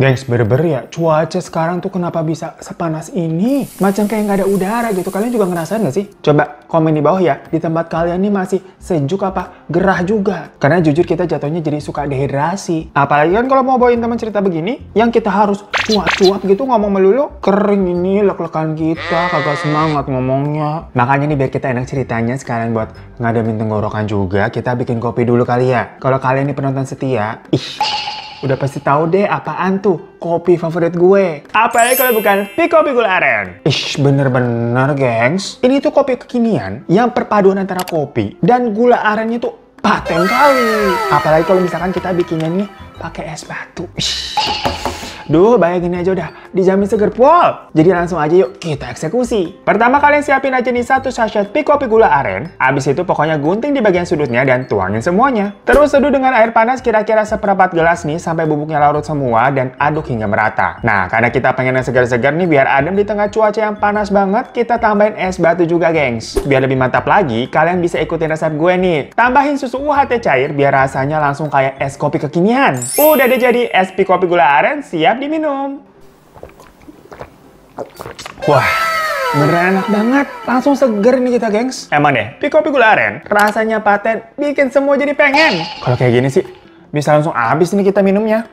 Gengs, bener-bener ya, cuaca sekarang tuh kenapa bisa sepanas ini? Macam kayak nggak ada udara gitu. Kalian juga ngerasain nggak sih? Coba komen di bawah ya, di tempat kalian ini masih sejuk apa gerah juga. Karena jujur kita jatuhnya jadi suka dehidrasi. Apalagi kan kalau mau bawain teman cerita begini, yang kita harus cuap-cuap gitu ngomong melulu, kering ini lek-lekan kita, kagak semangat ngomongnya. Makanya nih biar kita enak ceritanya sekarang buat ngademin tenggorokan juga, kita bikin kopi dulu kali ya. Kalau kalian ini penonton setia, ih Udah pasti tahu deh apaan tuh kopi favorit gue. Apalagi kalau bukan Pico Gula Aren. Ish, bener-bener, gengs. Ini tuh kopi kekinian yang perpaduan antara kopi dan gula arennya tuh paten kali. Apalagi kalau misalkan kita bikinnya nih pakai es batu. Ish. Duh, bayangin aja udah, dijamin seger pol. Jadi langsung aja yuk kita eksekusi. Pertama kalian siapin aja nih satu sachet pico gula aren. Abis itu pokoknya gunting di bagian sudutnya dan tuangin semuanya. Terus seduh dengan air panas kira-kira seperempat gelas nih sampai bubuknya larut semua dan aduk hingga merata. Nah, karena kita pengen yang segar-segar nih biar adem di tengah cuaca yang panas banget, kita tambahin es batu juga, gengs. Biar lebih mantap lagi, kalian bisa ikutin resep gue nih. Tambahin susu UHT ya, cair biar rasanya langsung kayak es kopi kekinian. Udah deh jadi es kopi gula aren siap diminum. Wah, beneran enak banget. Langsung seger nih kita, gengs. Emang deh, piko gula aren, Rasanya paten, bikin semua jadi pengen. Kalau kayak gini sih, bisa langsung habis nih kita minumnya.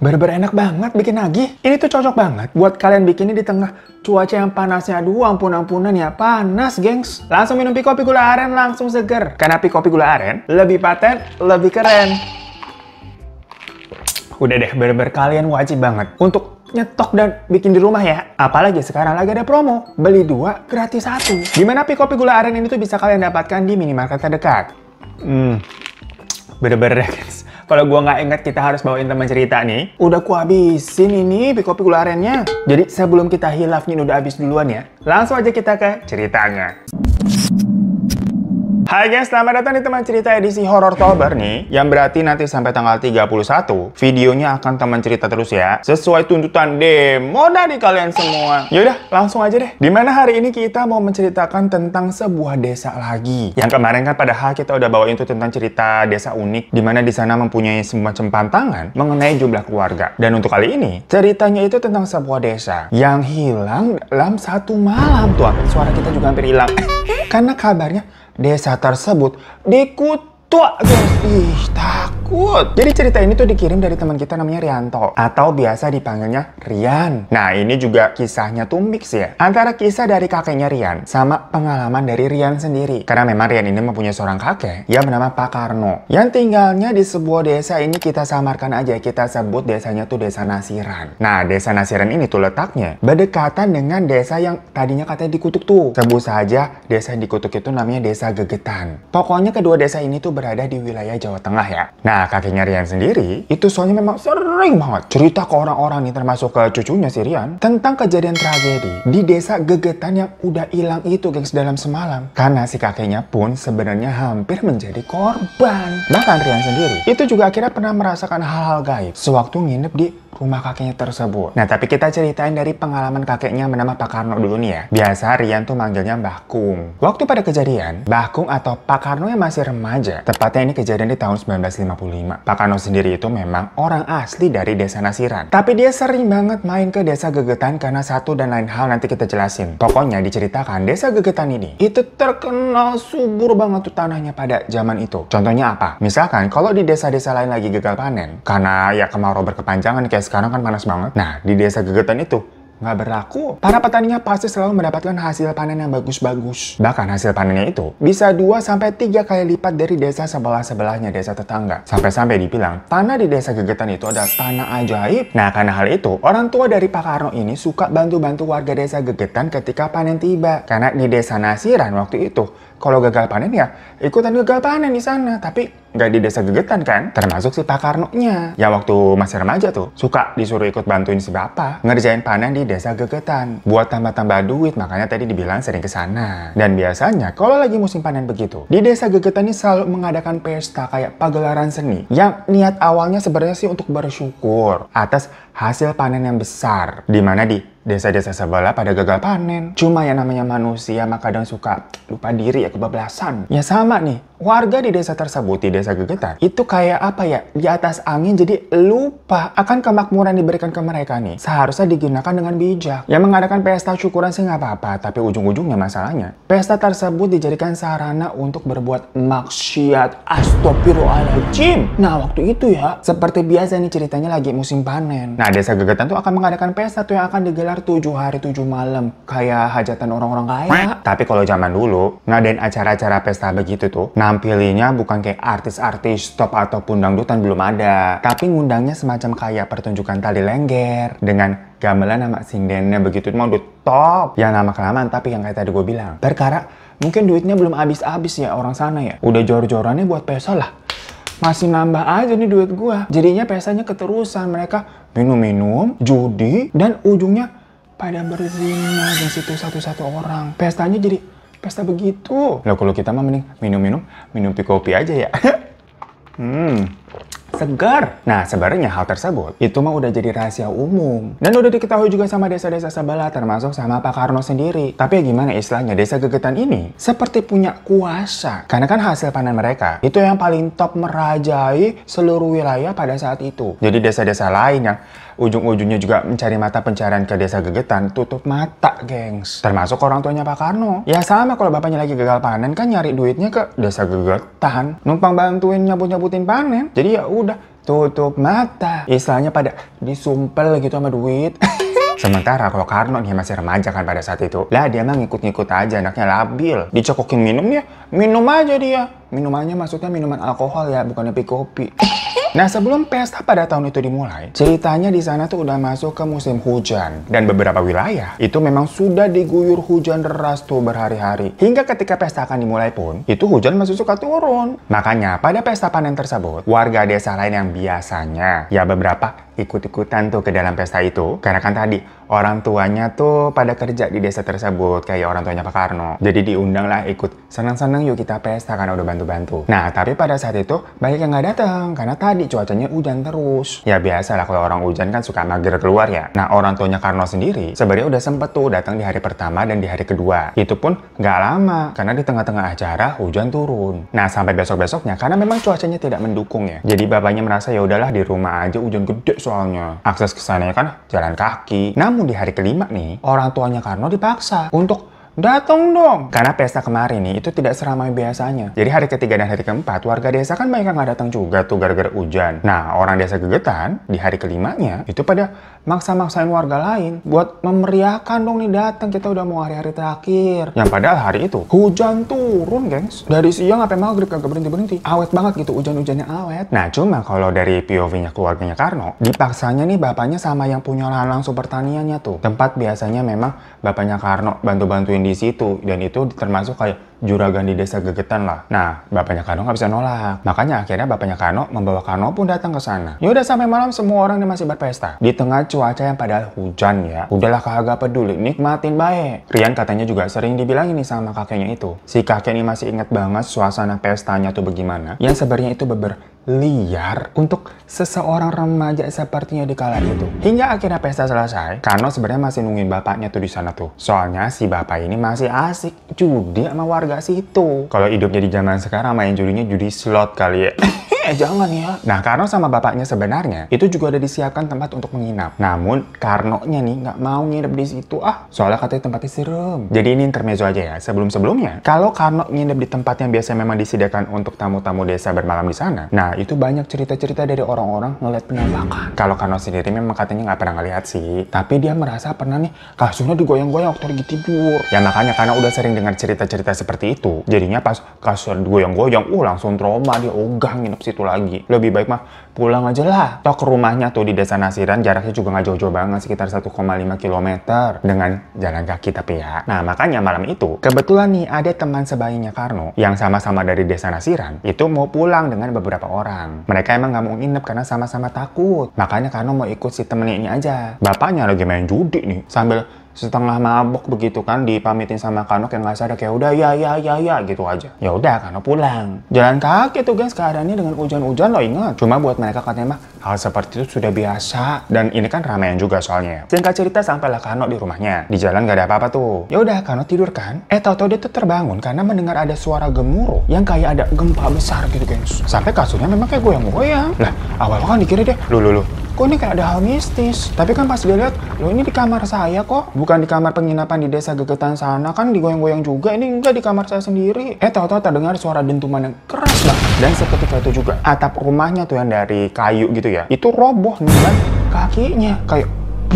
Bener-bener enak banget bikin lagi. Ini tuh cocok banget buat kalian bikinnya di tengah cuaca yang panasnya. Aduh, ampun-ampunan ya. Panas, gengs. Langsung minum piko gula aren, langsung seger. Karena piko gula aren lebih paten, lebih keren. Udah deh, berber kalian wajib banget untuk nyetok dan bikin di rumah ya. Apalagi sekarang lagi ada promo, beli dua gratis satu. Gimana pi kopi gula aren ini tuh bisa kalian dapatkan di minimarket terdekat. Hmm, bener-bener ya, guys. Kalau gua nggak ingat kita harus bawain teman cerita nih. Udah ku habisin ini pi kopi gula arennya. Jadi sebelum kita hilafnya udah habis duluan ya, langsung aja kita ke ceritanya. Hai guys, selamat datang di teman cerita edisi Horror Tober nih Yang berarti nanti sampai tanggal 31 Videonya akan teman cerita terus ya Sesuai tuntutan demo dari kalian semua Yaudah, langsung aja deh Dimana hari ini kita mau menceritakan tentang sebuah desa lagi Yang kemarin kan padahal kita udah bawa tuh tentang cerita desa unik Dimana di sana mempunyai semacam pantangan mengenai jumlah keluarga Dan untuk kali ini, ceritanya itu tentang sebuah desa Yang hilang dalam satu malam tuh Suara kita juga hampir hilang eh, eh. Karena kabarnya desa tersebut dikutuk guys. Ih, tak takut. Jadi cerita ini tuh dikirim dari teman kita namanya Rianto atau biasa dipanggilnya Rian. Nah ini juga kisahnya tuh mix ya antara kisah dari kakeknya Rian sama pengalaman dari Rian sendiri. Karena memang Rian ini mempunyai seorang kakek yang bernama Pak Karno yang tinggalnya di sebuah desa ini kita samarkan aja kita sebut desanya tuh desa Nasiran. Nah desa Nasiran ini tuh letaknya berdekatan dengan desa yang tadinya katanya dikutuk tuh. Sebut saja desa yang dikutuk itu namanya desa Gegetan. Pokoknya kedua desa ini tuh berada di wilayah Jawa Tengah ya. Nah Nah, iya, kakeknya Rian sendiri itu soalnya memang sering banget cerita ke orang-orang nih termasuk ke cucunya si Rian tentang kejadian tragedi di desa gegetan yang udah hilang itu gengs dalam semalam. Karena si kakeknya pun sebenarnya hampir menjadi korban. Bahkan Rian sendiri itu juga akhirnya pernah merasakan hal-hal gaib sewaktu nginep di rumah kakeknya tersebut. Nah, tapi kita ceritain dari pengalaman kakeknya bernama Pak Karno dulu nih ya. Biasa Rian tuh manggilnya Mbah Kung. Waktu pada kejadian, Mbah Kung atau Pak Karno yang masih remaja. Tepatnya ini kejadian di tahun 1955. Pak Karno sendiri itu memang orang asli dari desa Nasiran. Tapi dia sering banget main ke desa Gegetan karena satu dan lain hal nanti kita jelasin. Pokoknya diceritakan desa Gegetan ini itu terkenal subur banget tuh tanahnya pada zaman itu. Contohnya apa? Misalkan kalau di desa-desa lain lagi gagal panen karena ya kemarau berkepanjangan kayak sekarang kan panas banget. Nah, di desa Gegetan itu nggak berlaku. Para petaninya pasti selalu mendapatkan hasil panen yang bagus-bagus. Bahkan hasil panennya itu bisa 2-3 kali lipat dari desa sebelah-sebelahnya desa tetangga. Sampai-sampai dibilang, tanah di desa Gegetan itu ada tanah ajaib. Nah, karena hal itu, orang tua dari Pak Karno ini suka bantu-bantu warga desa Gegetan ketika panen tiba. Karena di desa Nasiran waktu itu, kalau gagal panen ya ikutan gagal panen di sana. Tapi nggak di desa gegetan kan? Termasuk si Pak Karno-nya. Ya waktu masih remaja tuh, suka disuruh ikut bantuin si Bapak ngerjain panen di desa gegetan. Buat tambah-tambah duit, makanya tadi dibilang sering ke sana. Dan biasanya kalau lagi musim panen begitu, di desa gegetan ini selalu mengadakan pesta kayak pagelaran seni. Yang niat awalnya sebenarnya sih untuk bersyukur atas hasil panen yang besar. Dimana di Desa-desa sebelah pada gagal panen. Cuma yang namanya manusia maka kadang suka lupa diri ya kebablasan. Ya sama nih, warga di desa tersebut, di desa Gegetan, itu kayak apa ya, di atas angin jadi lupa akan kemakmuran diberikan ke mereka nih. Seharusnya digunakan dengan bijak. Yang mengadakan pesta syukuran sih nggak apa-apa, tapi ujung-ujungnya masalahnya. Pesta tersebut dijadikan sarana untuk berbuat maksiat. Astagfirullahaladzim. Nah, waktu itu ya, seperti biasa nih ceritanya lagi musim panen. Nah, desa Gegetan tuh akan mengadakan pesta tuh yang akan digelar tujuh hari tujuh malam. Kayak hajatan orang-orang kaya. Tapi kalau zaman dulu, ngadain acara-acara pesta begitu tuh, nah Nampilinya bukan kayak artis-artis top ataupun dangdutan belum ada. Tapi ngundangnya semacam kayak pertunjukan tali lengger dengan gamelan sama sindennya begitu mau udah top. Yang nama kelamaan tapi yang kayak tadi gue bilang. Perkara mungkin duitnya belum habis-habis ya orang sana ya. Udah jor-jorannya buat peso lah masih nambah aja nih duit gue Jadinya pesanya keterusan mereka minum-minum, judi, dan ujungnya pada berzina di situ satu-satu orang. Pestanya jadi pesta begitu. Lah kalau kita mah mending minum-minum, minum kopi aja ya. hmm, segar. Nah, sebenarnya hal tersebut itu mah udah jadi rahasia umum. Dan udah diketahui juga sama desa-desa Sabala, termasuk sama Pak Karno sendiri. Tapi ya gimana istilahnya, desa gegetan ini seperti punya kuasa. Karena kan hasil panen mereka, itu yang paling top merajai seluruh wilayah pada saat itu. Jadi desa-desa lain yang ujung-ujungnya juga mencari mata pencarian ke desa gegetan, tutup mata, gengs. Termasuk orang tuanya Pak Karno. Ya sama kalau bapaknya lagi gagal panen kan nyari duitnya ke desa gegetan, numpang bantuin nyabut-nyabutin panen. Jadi ya udah tutup mata. Istilahnya pada disumpel gitu sama duit. Sementara kalau Karno nih masih remaja kan pada saat itu, lah dia emang ngikut-ngikut aja anaknya labil. Dicokokin minum ya, minum aja dia. Minumannya maksudnya minuman alkohol ya, bukan kopi. Nah sebelum pesta pada tahun itu dimulai, ceritanya di sana tuh udah masuk ke musim hujan. Dan beberapa wilayah itu memang sudah diguyur hujan deras tuh berhari-hari. Hingga ketika pesta akan dimulai pun, itu hujan masih suka turun. Makanya pada pesta panen tersebut, warga desa lain yang biasanya ya beberapa ikut-ikutan tuh ke dalam pesta itu karena kan tadi orang tuanya tuh pada kerja di desa tersebut kayak orang tuanya Pak Karno jadi diundang lah ikut senang-senang yuk kita pesta karena udah bantu-bantu nah tapi pada saat itu banyak yang nggak datang karena tadi cuacanya hujan terus ya biasa lah kalau orang hujan kan suka mager keluar ya nah orang tuanya Karno sendiri sebenarnya udah sempet tuh datang di hari pertama dan di hari kedua itu pun nggak lama karena di tengah-tengah acara hujan turun nah sampai besok-besoknya karena memang cuacanya tidak mendukung ya jadi bapaknya merasa ya udahlah di rumah aja hujan gede soalnya. Akses ke sana kan jalan kaki. Namun di hari kelima nih, orang tuanya Karno dipaksa untuk Datang dong. Karena pesta kemarin nih itu tidak seramai biasanya. Jadi hari ketiga dan hari keempat warga desa kan banyak yang nggak datang juga tuh gara-gara hujan. Nah orang desa gegetan di hari kelimanya itu pada maksa-maksain warga lain buat memeriahkan dong nih datang kita udah mau hari-hari terakhir. Yang padahal hari itu hujan turun gengs. Dari siang sampai maghrib kagak berhenti-berhenti. Awet banget gitu hujan-hujannya awet. Nah cuma kalau dari POV-nya keluarganya Karno, dipaksanya nih bapaknya sama yang punya lahan langsung pertaniannya tuh. Tempat biasanya memang bapaknya Karno bantu-bantuin di situ dan itu termasuk kayak juragan di desa Gegetan lah. Nah, bapaknya Kano nggak bisa nolak. Makanya akhirnya bapaknya Kano membawa Kano pun datang ke sana. Ya udah sampai malam semua orang ini masih berpesta. Di tengah cuaca yang padahal hujan ya. Udahlah kagak peduli, nikmatin baik. Rian katanya juga sering dibilang ini sama kakeknya itu. Si kakek ini masih ingat banget suasana pestanya tuh bagaimana. Yang sebenarnya itu beber liar untuk seseorang remaja sepertinya di kala itu. Hingga akhirnya pesta selesai, Kano sebenarnya masih nungguin bapaknya tuh di sana tuh. Soalnya si bapak ini masih asik judi sama warga kalau hidupnya di zaman sekarang main judinya judi slot kali ya. eh jangan ya. Nah Karno sama bapaknya sebenarnya itu juga ada disiapkan tempat untuk menginap. Namun Karnonya nih nggak mau nginep di situ ah. Soalnya katanya tempatnya serem. Jadi ini intermezzo aja ya. Sebelum-sebelumnya kalau Karno nginep di tempat yang biasa memang disediakan untuk tamu-tamu desa bermalam di sana. Nah itu banyak cerita-cerita dari orang-orang ngeliat penampakan. Kalau Karno sendiri memang katanya nggak pernah ngeliat sih. Tapi dia merasa pernah nih kasurnya digoyang-goyang waktu lagi tidur. Ya makanya karena udah sering dengar cerita-cerita seperti itu. Jadinya pas kasur digoyang-goyang, uh langsung trauma dia ogah nginep situ situ lagi. Lebih baik mah pulang aja lah. Toh ke rumahnya tuh di Desa Nasiran jaraknya juga nggak jauh-jauh banget sekitar 1,5 km dengan jalan kaki tapi ya. Nah makanya malam itu kebetulan nih ada teman sebayanya Karno yang sama-sama dari Desa Nasiran itu mau pulang dengan beberapa orang. Mereka emang nggak mau nginep karena sama-sama takut. Makanya Karno mau ikut si temennya ini aja. Bapaknya lagi main judi nih sambil setengah mabok begitu kan dipamitin sama Kanok yang nggak sadar kayak udah ya ya ya ya gitu aja ya udah Kanok pulang jalan kaki tuh guys keadaannya dengan hujan-hujan lo ingat cuma buat mereka katanya mah hal seperti itu sudah biasa dan ini kan ramean juga soalnya ya. singkat cerita sampailah Kanok di rumahnya di jalan gak ada apa-apa tuh ya udah Kanok tidur kan eh tau tau dia tuh terbangun karena mendengar ada suara gemuruh yang kayak ada gempa besar gitu guys sampai kasurnya memang kayak goyang-goyang lah awalnya kan dikira deh lu lu lu kok ini kayak ada hal mistis. Tapi kan pas gue lihat, lo ini di kamar saya kok. Bukan di kamar penginapan di desa gegetan sana kan digoyang-goyang juga. Ini enggak di kamar saya sendiri. Eh tahu-tahu terdengar suara dentuman yang keras banget. Dan seketika itu juga atap rumahnya tuh yang dari kayu gitu ya. Itu roboh nih kan kakinya. Kayak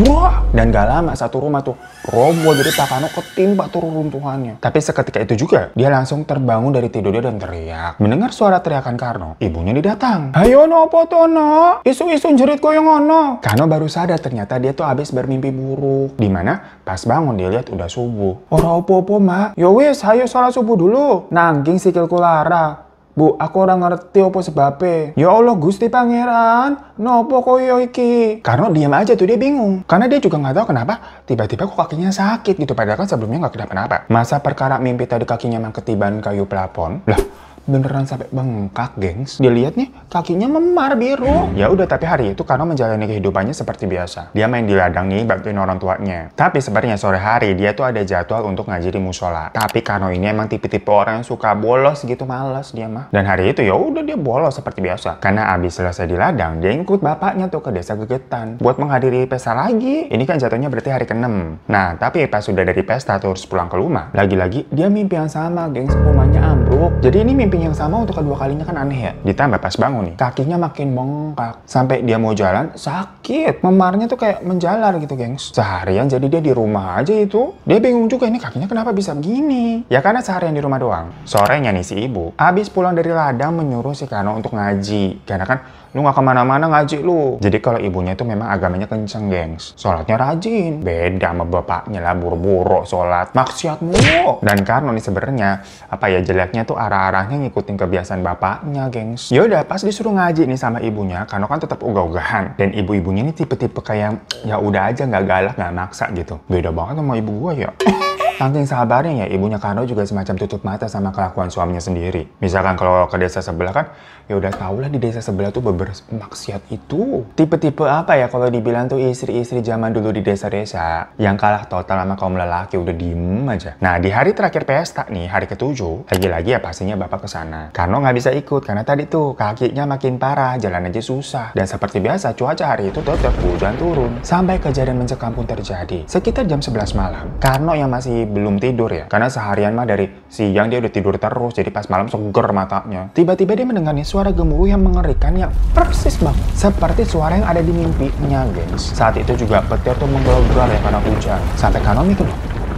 Wah, dan gak lama satu rumah tuh roboh jadi Takano ketimpa turun runtuhannya. Tapi seketika itu juga, dia langsung terbangun dari tidur dia dan teriak. Mendengar suara teriakan Karno, ibunya didatang. ayo no apa tuh no? Isu-isu jerit kau yang ono. Karno baru sadar ternyata dia tuh habis bermimpi buruk. Dimana pas bangun dia lihat udah subuh. oh apa apa mak, yowis ayo hayo sholat subuh dulu. Nangking sikilku lara, Bu, aku orang ngerti opo sebabnya Ya Allah Gusti Pangeran, nopo koyo iki? Karena diam aja tuh dia bingung. Karena dia juga nggak tahu kenapa tiba-tiba kok kakinya sakit gitu padahal kan sebelumnya nggak kenapa-napa. Masa perkara mimpi tadi kakinya memang ketiban kayu pelapon? Lah, beneran sampai bengkak, gengs. Dia nih, kakinya memar biru. Ya udah, tapi hari itu karena menjalani kehidupannya seperti biasa. Dia main di ladang nih, bantuin orang tuanya. Tapi sebenarnya sore hari dia tuh ada jadwal untuk ngaji di musola. Tapi Kano ini emang tipe-tipe orang yang suka bolos gitu, males dia mah. Dan hari itu ya udah dia bolos seperti biasa. Karena abis selesai di ladang, dia ikut bapaknya tuh ke desa Gegetan buat menghadiri pesta lagi. Ini kan jatuhnya berarti hari ke-6. Nah, tapi pas sudah dari pesta terus pulang ke rumah, lagi-lagi dia mimpi yang sama, gengs. Rumahnya ambruk. Jadi ini mimpi yang sama untuk kedua kalinya kan aneh ya. Ditambah pas bangun nih, kakinya makin bengkak. Sampai dia mau jalan, sakit. Memarnya tuh kayak menjalar gitu, gengs. Seharian jadi dia di rumah aja itu. Dia bingung juga, ini kakinya kenapa bisa begini? Ya karena seharian di rumah doang. Sorenya nih si ibu, abis pulang dari ladang menyuruh si Kano untuk ngaji. Karena kan lu gak kemana-mana ngaji lu. Jadi kalau ibunya itu memang agamanya kenceng, gengs. Sholatnya rajin. Beda sama bapaknya lah, buru-buru sholat. Maksiat mulu. Dan karena nih sebenarnya apa ya jeleknya tuh arah-arahnya ngikutin kebiasaan bapaknya, gengs. Yaudah, pas disuruh ngaji nih sama ibunya, karena kan tetap ogah-ogahan. Dan ibu-ibunya ini tipe-tipe kayak ya udah aja gak galak, gak maksa gitu. Beda banget sama ibu gua ya yang sabarnya ya ibunya Kano juga semacam tutup mata sama kelakuan suaminya sendiri. Misalkan kalau ke desa sebelah kan ya udah tau lah di desa sebelah tuh maksiat itu. Tipe-tipe apa ya kalau dibilang tuh istri-istri zaman dulu di desa-desa yang kalah total sama kaum lelaki udah diem aja. Nah di hari terakhir pesta nih hari ketujuh lagi-lagi ya pastinya bapak kesana. Kano nggak bisa ikut karena tadi tuh kakinya makin parah jalan aja susah dan seperti biasa cuaca hari itu tetap hujan turun sampai kejadian mencekam pun terjadi sekitar jam 11 malam. Kano yang masih belum tidur ya. Karena seharian mah dari siang dia udah tidur terus, jadi pas malam seger matanya. Tiba-tiba dia mendengarnya suara gemuruh yang mengerikan yang persis banget. Seperti suara yang ada di mimpinya, guys. Saat itu juga petir tuh menggelar ya karena hujan. Sampai Kano mikir,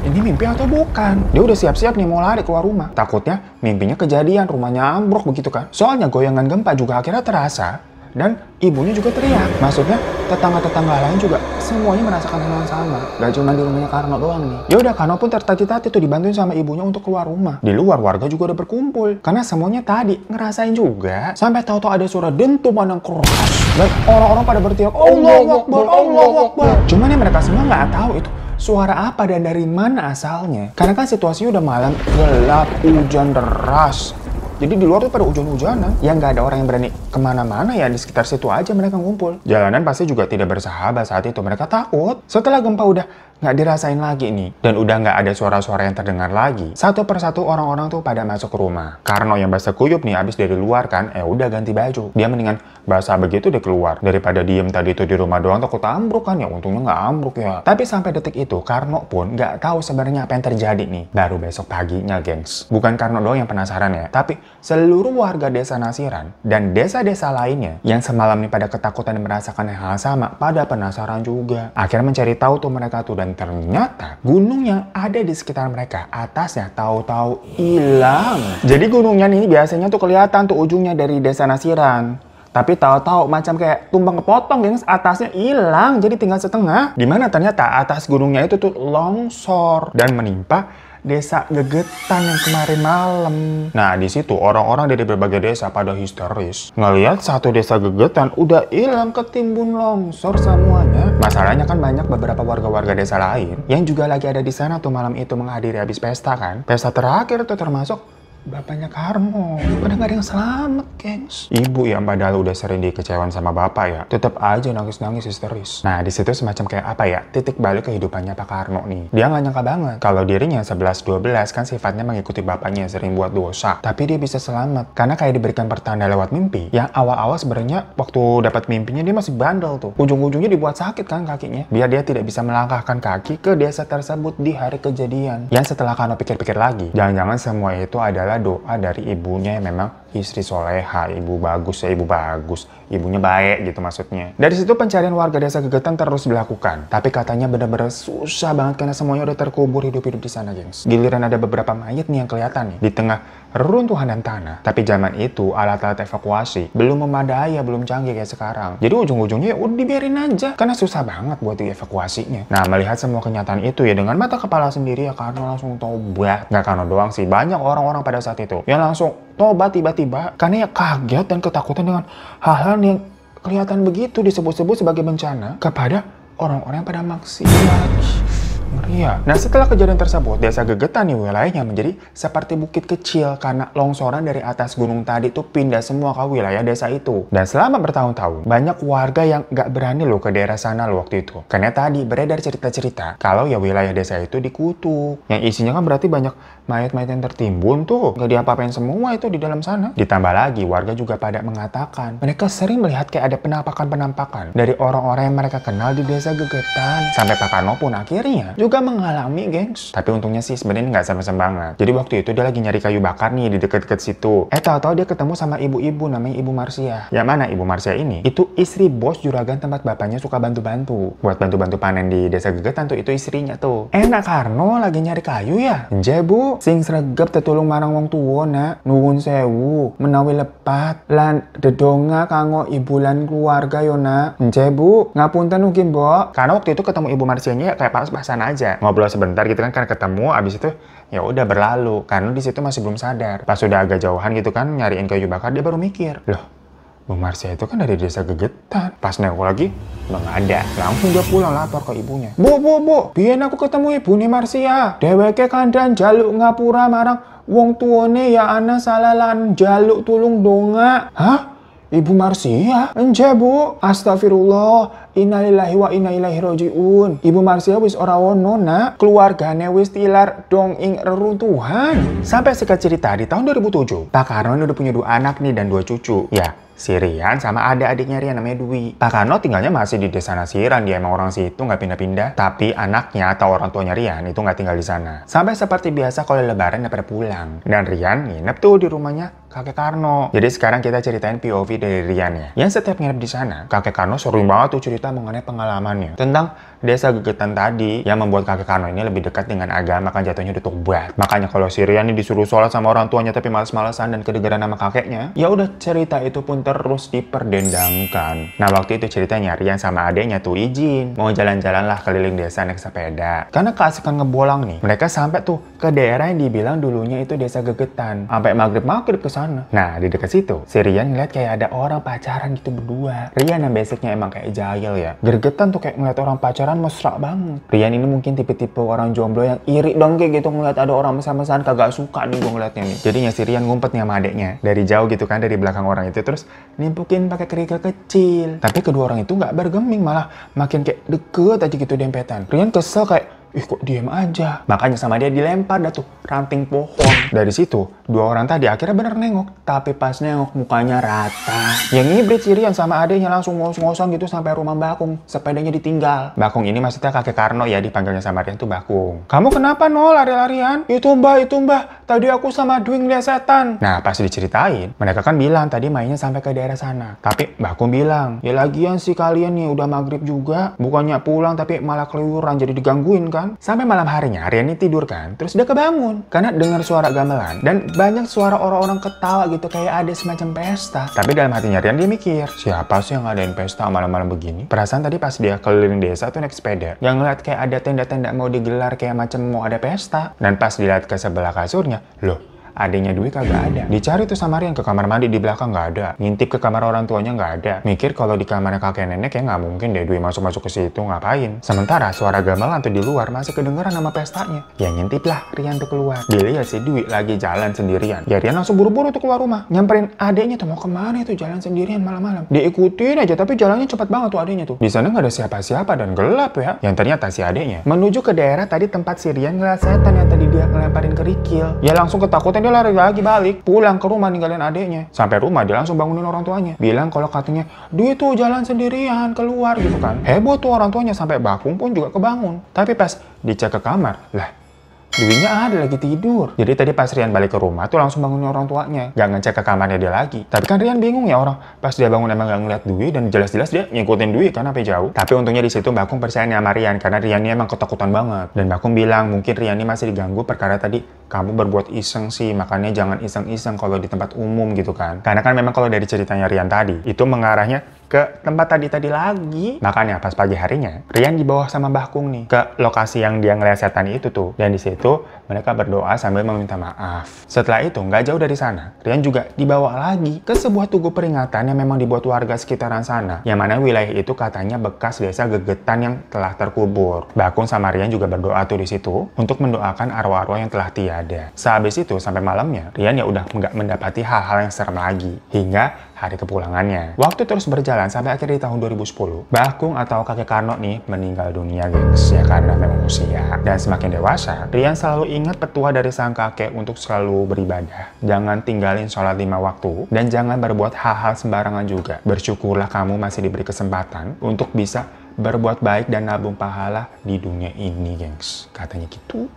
ini mimpi atau bukan? Dia udah siap-siap nih mau lari keluar rumah. Takutnya mimpinya kejadian, rumahnya ambruk begitu kan. Soalnya goyangan gempa juga akhirnya terasa dan ibunya juga teriak. Maksudnya tetangga-tetangga lain juga semuanya merasakan hal yang sama. Gak cuma di rumahnya Karno doang nih. Ya udah Karno pun tertatih-tatih tuh dibantuin sama ibunya untuk keluar rumah. Di luar warga juga udah berkumpul karena semuanya tadi ngerasain juga sampai tahu-tahu ada suara dentuman yang keras dan orang-orang pada berteriak Allah Akbar, Allah Akbar. Cuman ya mereka semua nggak tahu itu suara apa dan dari mana asalnya. Karena kan situasinya udah malam, gelap, hujan deras. Jadi di luar tuh pada hujan-hujanan. Ya nggak ada orang yang berani kemana-mana ya di sekitar situ aja mereka ngumpul. Jalanan pasti juga tidak bersahabat saat itu. Mereka takut. Setelah gempa udah nggak dirasain lagi nih. Dan udah nggak ada suara-suara yang terdengar lagi. Satu persatu orang-orang tuh pada masuk ke rumah. Karno yang basah kuyup nih abis dari luar kan, eh udah ganti baju. Dia mendingan basah begitu dia keluar. Daripada diem tadi tuh di rumah doang takut ambruk kan ya. Untungnya nggak ambruk ya. Tapi sampai detik itu Karno pun nggak tahu sebenarnya apa yang terjadi nih. Baru besok paginya gengs. Bukan Karno doang yang penasaran ya, tapi seluruh warga desa Nasiran dan desa-desa lainnya yang semalam nih pada ketakutan dan merasakan hal sama pada penasaran juga. Akhirnya mencari tahu tuh mereka tuh dan dan ternyata gunung yang ada di sekitar mereka atasnya tahu-tahu hilang. Jadi gunungnya ini biasanya tuh kelihatan tuh ujungnya dari desa Nasiran. Tapi tahu-tahu macam kayak tumpang kepotong, gengs, atasnya hilang, jadi tinggal setengah. Dimana ternyata atas gunungnya itu tuh longsor dan menimpa desa Gegetan yang kemarin malam. Nah, di situ orang-orang dari berbagai desa pada histeris. Ngelihat satu desa Gegetan udah hilang ketimbun longsor semuanya. Masalahnya kan banyak beberapa warga-warga desa lain yang juga lagi ada di sana tuh malam itu menghadiri habis pesta kan. Pesta terakhir tuh termasuk bapaknya Karmo. Pada gak ada yang selamat, gengs. Ibu yang padahal udah sering dikecewain sama bapak ya, tetap aja nangis-nangis histeris. Nah, di situ semacam kayak apa ya, titik balik kehidupannya Pak Karno nih. Dia gak nyangka banget kalau dirinya 11-12 kan sifatnya mengikuti bapaknya yang sering buat dosa. Tapi dia bisa selamat, karena kayak diberikan pertanda lewat mimpi. Yang awal-awal sebenarnya waktu dapat mimpinya dia masih bandel tuh. Ujung-ujungnya dibuat sakit kan kakinya. Biar dia tidak bisa melangkahkan kaki ke desa tersebut di hari kejadian. Yang setelah Karno pikir-pikir lagi, jangan-jangan semua itu adalah adalah doa dari ibunya yang memang istri soleha, ibu bagus ya ibu bagus, ibunya baik gitu maksudnya. Dari situ pencarian warga desa Gegetan terus dilakukan. Tapi katanya benar-benar susah banget karena semuanya udah terkubur hidup-hidup di sana, gengs. Giliran ada beberapa mayat nih yang kelihatan nih di tengah reruntuhan dan tanah. Tapi zaman itu alat-alat evakuasi belum memadai ya, belum canggih kayak sekarang. Jadi ujung-ujungnya ya udah dibiarin aja karena susah banget buat dievakuasinya. Nah, melihat semua kenyataan itu ya dengan mata kepala sendiri ya karena langsung tobat. Nggak karena doang sih, banyak orang-orang pada saat itu yang langsung bertobat tiba-tiba karena ya kaget dan ketakutan dengan hal-hal yang kelihatan begitu disebut-sebut sebagai bencana kepada orang-orang yang pada maksiat. Ngeria. Ya. Nah setelah kejadian tersebut, desa Gegetan di wilayahnya menjadi seperti bukit kecil karena longsoran dari atas gunung tadi itu pindah semua ke wilayah desa itu. Dan selama bertahun-tahun, banyak warga yang gak berani loh ke daerah sana loh waktu itu. Karena tadi beredar cerita-cerita kalau ya wilayah desa itu dikutuk. Yang isinya kan berarti banyak mayat-mayat yang tertimbun tuh nggak diapa-apain semua itu di dalam sana. Ditambah lagi warga juga pada mengatakan mereka sering melihat kayak ada penampakan-penampakan dari orang-orang yang mereka kenal di desa Gegetan. Sampai Pak Kano pun akhirnya juga mengalami gengs. Tapi untungnya sih sebenarnya nggak sama-sama banget. Jadi waktu itu dia lagi nyari kayu bakar nih di deket-deket situ. Eh tahu-tahu dia ketemu sama ibu-ibu namanya Ibu Marsia. Yang mana Ibu Marsia ini? Itu istri bos juragan tempat bapaknya suka bantu-bantu. Buat bantu-bantu panen di desa Gegetan tuh itu istrinya tuh. Enak eh, Karno lagi nyari kayu ya? Jebu, sing sregep tetulung marang wong tuwa nak nuwun sewu menawi lepat lan dedonga kanggo ibu lan keluarga yo nak nje bu ngapunten ugi mbok karena waktu itu ketemu ibu Marsianya ya kayak pas bahasa aja ngobrol sebentar gitu kan karena ketemu abis itu ya udah berlalu karena di situ masih belum sadar pas sudah agak jauhan gitu kan nyariin kayu bakar dia baru mikir loh Bu Marsya itu kan dari desa Gegetan. Pas nengok lagi, nggak ada. Langsung dia pulang lapor ke ibunya. Bu, bu, bu, biar aku ketemu ibu nih Marsia. Deweke kandang jaluk ngapura marang wong tuone ya ana salalan jaluk tulung donga. Hah? Ibu Marsia? Enja bu, astagfirullah innalillahi wa inna ilaihi rojiun. Ibu Marsia wis ora ono nak, keluargane wis tilar dong ing reruntuhan. Sampai sekat cerita di tahun 2007, Pak Karno udah punya dua anak nih dan dua cucu. Ya, si sama ada adiknya Rian namanya Dwi. Pak Karno tinggalnya masih di desa Nasiran, dia emang orang situ nggak pindah-pindah. Tapi anaknya atau orang tuanya Rian itu nggak tinggal di sana. Sampai seperti biasa kalau lebaran pada pulang. Dan Rian nginep tuh di rumahnya kakek Karno. Jadi sekarang kita ceritain POV dari Rian ya. Yang setiap nginep di sana, kakek Karno sering banget tuh cerita cerita mengenai pengalamannya tentang desa gegetan tadi yang membuat kakek Karno ini lebih dekat dengan agama kan jatuhnya udah tobat. Makanya kalau Sirian ini disuruh sholat sama orang tuanya tapi males-malesan dan kedegaran nama kakeknya, ya udah cerita itu pun terus diperdendangkan Nah waktu itu ceritanya Rian sama adiknya tuh izin mau jalan-jalan lah keliling desa naik sepeda. Karena keasikan ngebolang nih, mereka sampai tuh ke daerah yang dibilang dulunya itu desa gegetan. Sampai maghrib-maghrib ke sana. Nah di dekat situ, Sirian ngeliat kayak ada orang pacaran gitu berdua. Rian yang basicnya emang kayak jahil kecil ya. Gergetan tuh kayak ngeliat orang pacaran mesra banget. Rian ini mungkin tipe-tipe orang jomblo yang iri dong kayak gitu ngeliat ada orang mesra-mesraan kagak suka nih gue ngeliatnya nih. Jadinya si Rian ngumpet nih sama adeknya. Dari jauh gitu kan dari belakang orang itu terus nimpukin pakai kerikil kecil. Tapi kedua orang itu gak bergeming malah makin kayak deket aja gitu dempetan. Rian kesel kayak ih kok diem aja. Makanya sama dia dilempar dah tuh ranting pohon. Dari situ, dua orang tadi akhirnya bener nengok. Tapi pas nengok mukanya rata. Yang ini Brit Sirian sama adiknya langsung ngos-ngosan gitu sampai rumah Bakung. Sepedanya ditinggal. Bakung ini maksudnya kakek Karno ya dipanggilnya sama Rian tuh Bakung. Kamu kenapa Nol lari-larian? Itu mbah, itu mbah. Tadi aku sama Dwing lihat setan. Nah pas diceritain, mereka kan bilang tadi mainnya sampai ke daerah sana. Tapi Bakung bilang, ya lagian sih kalian nih udah maghrib juga. Bukannya pulang tapi malah keluyuran jadi digangguin kan kan. Sampai malam harinya Riani tidur kan, terus dia kebangun. Karena dengar suara gamelan dan banyak suara orang-orang ketawa gitu kayak ada semacam pesta. Tapi dalam hatinya Rian dia mikir, siapa sih yang ngadain pesta malam-malam begini? Perasaan tadi pas dia keliling desa tuh naik sepeda, yang ngeliat kayak ada tenda-tenda mau digelar kayak macam mau ada pesta. Dan pas dilihat ke sebelah kasurnya, loh adanya duit kagak ada. Dicari tuh sama Rian ke kamar mandi di belakang nggak ada. Ngintip ke kamar orang tuanya nggak ada. Mikir kalau di kamarnya kakek nenek ya nggak mungkin deh Dwi masuk-masuk ke situ ngapain. Sementara suara gamelan tuh di luar masih kedengeran sama pestanya. Ya ngintip lah Rian tuh keluar. Dilihat si duit lagi jalan sendirian. Ya Rian langsung buru-buru tuh keluar rumah. Nyamperin adeknya tuh mau kemana itu jalan sendirian malam-malam. Diikutin aja tapi jalannya cepat banget tuh adeknya tuh. Di sana nggak ada siapa-siapa dan gelap ya. Yang ternyata si adeknya menuju ke daerah tadi tempat si Rian ngeliat setan yang tadi dia ngelemparin kerikil. Ya langsung ketakutan dia dia lari lagi balik, pulang ke rumah ninggalin adiknya. Sampai rumah dia langsung bangunin orang tuanya, bilang kalau katanya, duit tuh jalan sendirian keluar" gitu kan. Heboh tuh orang tuanya sampai bakung pun juga kebangun. Tapi pas dicek ke kamar, lah Dewinya ada lagi tidur. Jadi tadi pas Rian balik ke rumah tuh langsung bangunin orang tuanya. Gak ngecek ke kamarnya dia lagi. Tapi kan Rian bingung ya orang. Pas dia bangun emang gak ngeliat Dwi dan jelas-jelas dia ngikutin Dwi kan apa jauh. Tapi untungnya di situ Mbak Kung percaya sama Rian karena Rian ini emang ketakutan banget. Dan Mbak Kung bilang mungkin Rian ini masih diganggu perkara tadi kamu berbuat iseng sih makanya jangan iseng-iseng kalau di tempat umum gitu kan. Karena kan memang kalau dari ceritanya Rian tadi itu mengarahnya ke tempat tadi-tadi lagi. Makanya pas pagi harinya, Rian dibawa sama Mbah Kung nih ke lokasi yang dia ngeliat setan itu tuh. Dan di situ mereka berdoa sambil meminta maaf. Setelah itu nggak jauh dari sana, Rian juga dibawa lagi ke sebuah tugu peringatan yang memang dibuat warga sekitaran sana. Yang mana wilayah itu katanya bekas desa gegetan yang telah terkubur. Mbah Kung sama Rian juga berdoa tuh di situ untuk mendoakan arwah-arwah yang telah tiada. Sehabis itu sampai malamnya, Rian ya udah nggak mendapati hal-hal yang serem lagi. Hingga hari kepulangannya. Waktu terus berjalan sampai akhir di tahun 2010, Bakung atau kakek Karno nih meninggal dunia gengs ya karena memang usia. Dan semakin dewasa, Rian selalu ingat petua dari sang kakek untuk selalu beribadah. Jangan tinggalin sholat lima waktu dan jangan berbuat hal-hal sembarangan juga. Bersyukurlah kamu masih diberi kesempatan untuk bisa berbuat baik dan nabung pahala di dunia ini gengs. Katanya gitu.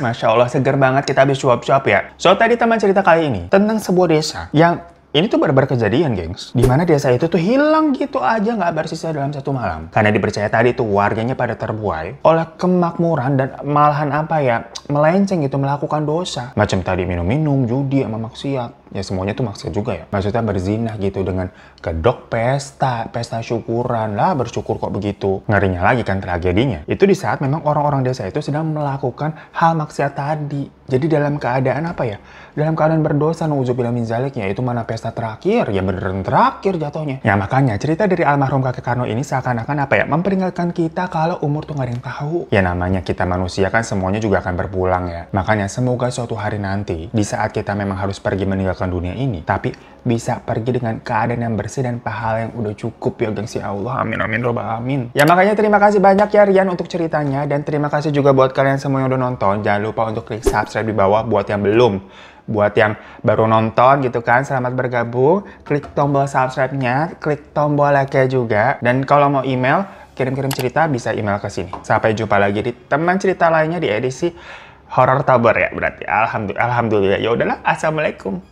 Masya Allah, seger banget kita habis cuap-cuap ya. So, tadi teman cerita kali ini tentang sebuah desa yang ini tuh barbar kejadian, gengs. mana desa itu tuh hilang gitu aja nggak bersisa dalam satu malam. Karena dipercaya tadi tuh warganya pada terbuai oleh kemakmuran dan malahan apa ya, melenceng gitu melakukan dosa. Macam tadi minum-minum, judi, sama maksiat ya semuanya tuh maksiat juga ya maksudnya berzinah gitu dengan kedok pesta pesta syukuran lah bersyukur kok begitu ngerinya lagi kan tragedinya itu di saat memang orang-orang desa itu sedang melakukan hal maksiat tadi jadi dalam keadaan apa ya dalam keadaan berdosa nauzubillah min zalik ya itu mana pesta terakhir ya beneran terakhir jatuhnya ya makanya cerita dari almarhum kakek Karno ini seakan-akan apa ya memperingatkan kita kalau umur tuh nggak ada yang tahu ya namanya kita manusia kan semuanya juga akan berpulang ya makanya semoga suatu hari nanti di saat kita memang harus pergi meninggalkan meninggalkan dunia ini, tapi bisa pergi dengan keadaan yang bersih dan pahala yang udah cukup ya gengsi Allah. Amin amin Roba amin. Ya makanya terima kasih banyak ya Rian untuk ceritanya dan terima kasih juga buat kalian semua yang udah nonton. Jangan lupa untuk klik subscribe di bawah buat yang belum. Buat yang baru nonton gitu kan, selamat bergabung. Klik tombol subscribe-nya, klik tombol like-nya juga. Dan kalau mau email, kirim-kirim cerita bisa email ke sini. Sampai jumpa lagi di teman cerita lainnya di edisi horor Tabur ya berarti. Alhamdulillah. Alhamdulillah. Ya udahlah. Assalamualaikum.